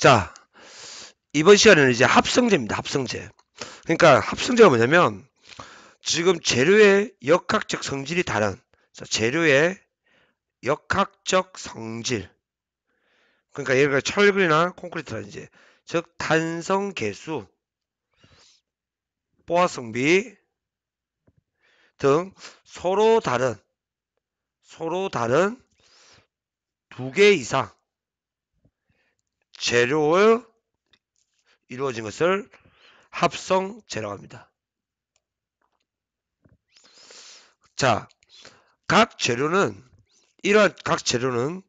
자, 이번 시간에는 이제 합성제입니다. 합성제. 그러니까 합성제가 뭐냐면 지금 재료의 역학적 성질이 다른 재료의 역학적 성질 그러니까 예를 들어 철근이나 콘크리트라든지 즉 탄성 개수 보화성비 등 서로 다른 서로 다른 두 개 이상 재료의 이루어진 것을 합성재료고 합니다. 자, 각 재료는 이러한 각 재료는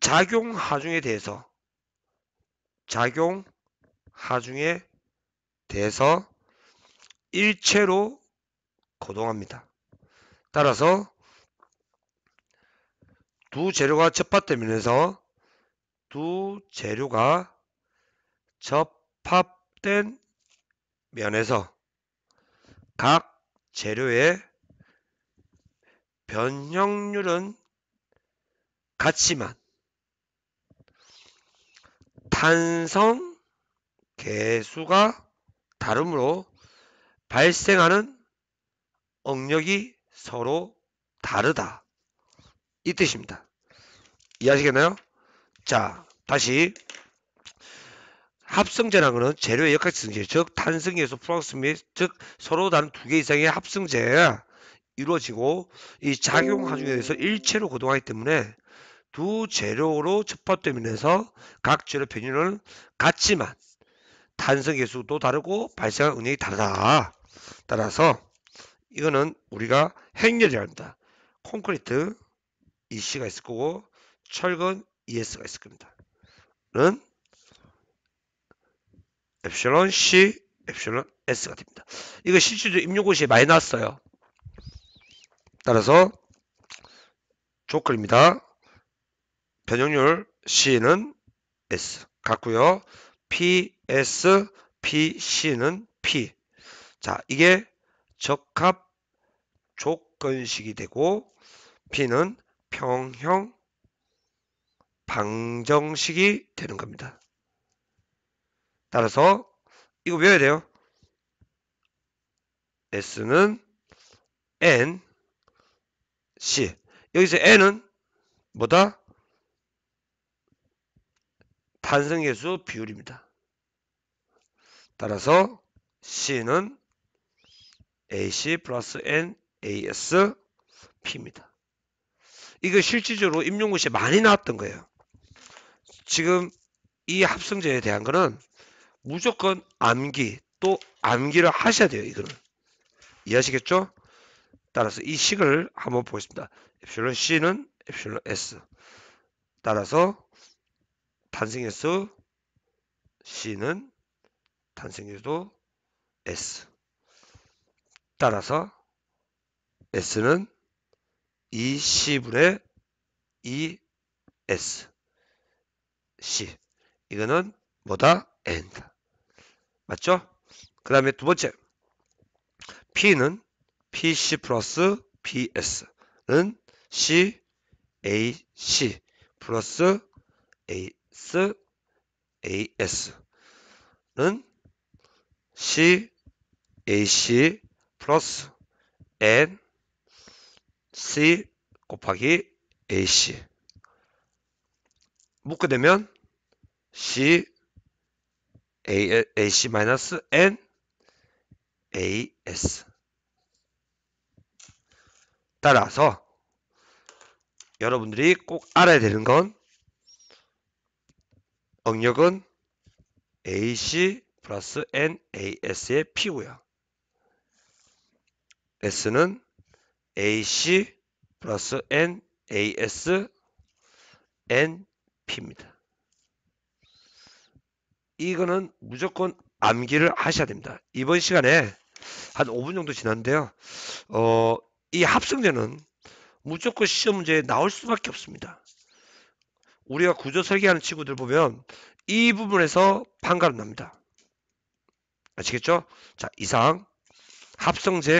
작용 하중에 대해서 작용 하중에 대해서 일체로 거동합니다. 따라서 두 재료가 접합되면서 두 재료가 접합된 면에서 각 재료의 변형률은 같지만 탄성 개수가 다르므로 발생하는 응력이 서로 다르다. 이 뜻입니다. 이해하시겠나요? 자, 다시 합성제라는 재료의 역학성제, 즉 탄성에서 플러스 및즉 서로 다른 두 개 이상의 합성제가 이루어지고 이 작용 음. 과정에서 일체로 고동하기 때문에 두 재료로 접합되면서 각 재료 변이은 같지만 탄성계수도 다르고 발생한 은행이 다르다. 따라서 이거는 우리가 행렬이라 합니다. 콘크리트 EC가 있을 거고 철근 ES가 있을 겁니다. 엡실론은 엡실론 C, 엡실론 S가 됩니다. 이거 실질적입력 임용고시에 많이 나왔어요. 따라서 조건입니다. 변형률 C는 S 같고요. P, S, P, C는 P. 자, 이게 적합 조건식이 되고 P는 평형 방정식이 되는 겁니다. 따라서 이거 외워야 돼요. S는 N, C. 여기서 N은 뭐다? 탄성계수 비율입니다. 따라서 C는 AC 플러스 N AS P입니다. 이거 실질적으로 임용고시에 많이 나왔던 거예요. 지금 이 합성제에 대한 거는 무조건 암기 또 암기를 하셔야 돼요. 이거는 이해하시겠죠? 따라서 이 식을 한번 보겠습니다. 엡실론 C는 엡실론 S 따라서 탄생횟수 C는 탄생횟수 S 따라서 S는 2C분의 2S C. 이거는 뭐다? and. 맞죠? 그 다음에 두 번째. P는 PC 플러스 PS는 C, A, C 플러스 AS, AS는 C, A, C 플러스 N, C 곱하기 A, C 묶게 되면 C A, AC 마이너스 N AS 따라서 여러분들이 꼭 알아야 되는 건 영역은 AC 플러스 NAS의 P고요. S는 AC 플러스 NAS N P입니다. 이거는 무조건 암기를 하셔야 됩니다. 이번 시간에 한 5분 정도 지났는데요. 어, 이 합성제는 무조건 시험 문제에 나올 수밖에 없습니다. 우리가 구조 설계하는 친구들 보면 이 부분에서 판가름 납니다. 아시겠죠? 자, 이상 합성제